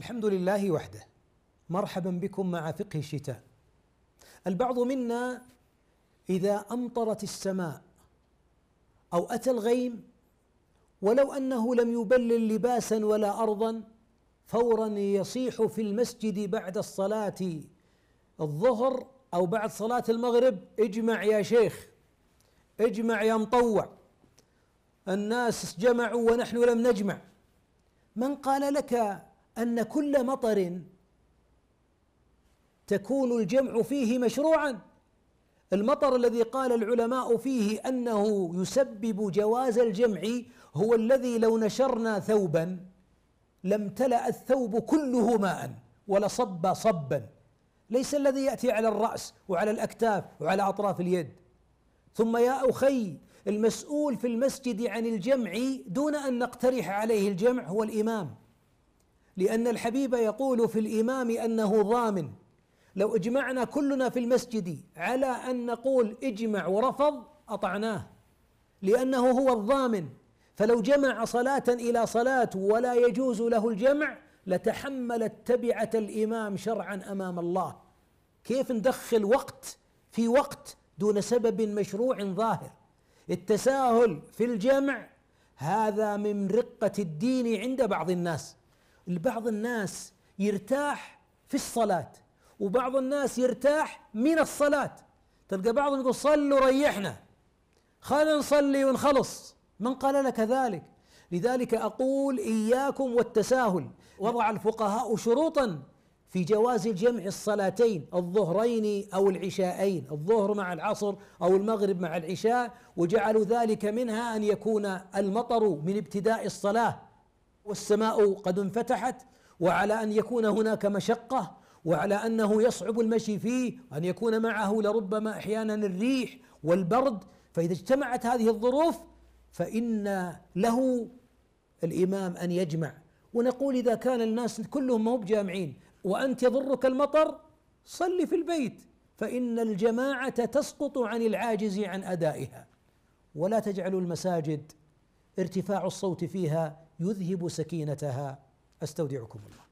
الحمد لله وحده مرحبا بكم مع فقه الشتاء البعض منا اذا امطرت السماء او اتى الغيم ولو انه لم يبلل لباسا ولا ارضا فورا يصيح في المسجد بعد الصلاه الظهر او بعد صلاه المغرب اجمع يا شيخ اجمع يا مطوع الناس جمعوا ونحن لم نجمع من قال لك أن كل مطر تكون الجمع فيه مشروعا المطر الذي قال العلماء فيه أنه يسبب جواز الجمع هو الذي لو نشرنا ثوبا لم تلأ الثوب كله ماء ولصب صبا ليس الذي يأتي على الرأس وعلى الأكتاف وعلى أطراف اليد ثم يا أخي المسؤول في المسجد عن الجمع دون أن نقترح عليه الجمع هو الإمام لأن الحبيب يقول في الإمام أنه ضامن لو اجمعنا كلنا في المسجد على أن نقول اجمع ورفض أطعناه لأنه هو الضامن فلو جمع صلاة إلى صلاة ولا يجوز له الجمع لتحمل التبعة الإمام شرعا أمام الله كيف ندخل وقت في وقت دون سبب مشروع ظاهر التساهل في الجمع هذا من رقة الدين عند بعض الناس لبعض الناس يرتاح في الصلاة وبعض الناس يرتاح من الصلاة تلقى بعضهم يقول صلوا ريحنا خلينا نصلي ونخلص من قال لك ذلك لذلك أقول إياكم والتساهل وضع الفقهاء شروطا في جواز الجمع الصلاتين الظهرين او العشاءين، الظهر مع العصر او المغرب مع العشاء، وجعلوا ذلك منها ان يكون المطر من ابتداء الصلاه والسماء قد انفتحت وعلى ان يكون هناك مشقه وعلى انه يصعب المشي فيه ان يكون معه لربما احيانا الريح والبرد فاذا اجتمعت هذه الظروف فان له الامام ان يجمع ونقول اذا كان الناس كلهم مو بجامعين وانت يضرك المطر صلي في البيت فان الجماعه تسقط عن العاجز عن ادائها ولا تجعلوا المساجد ارتفاع الصوت فيها يذهب سكينتها استودعكم الله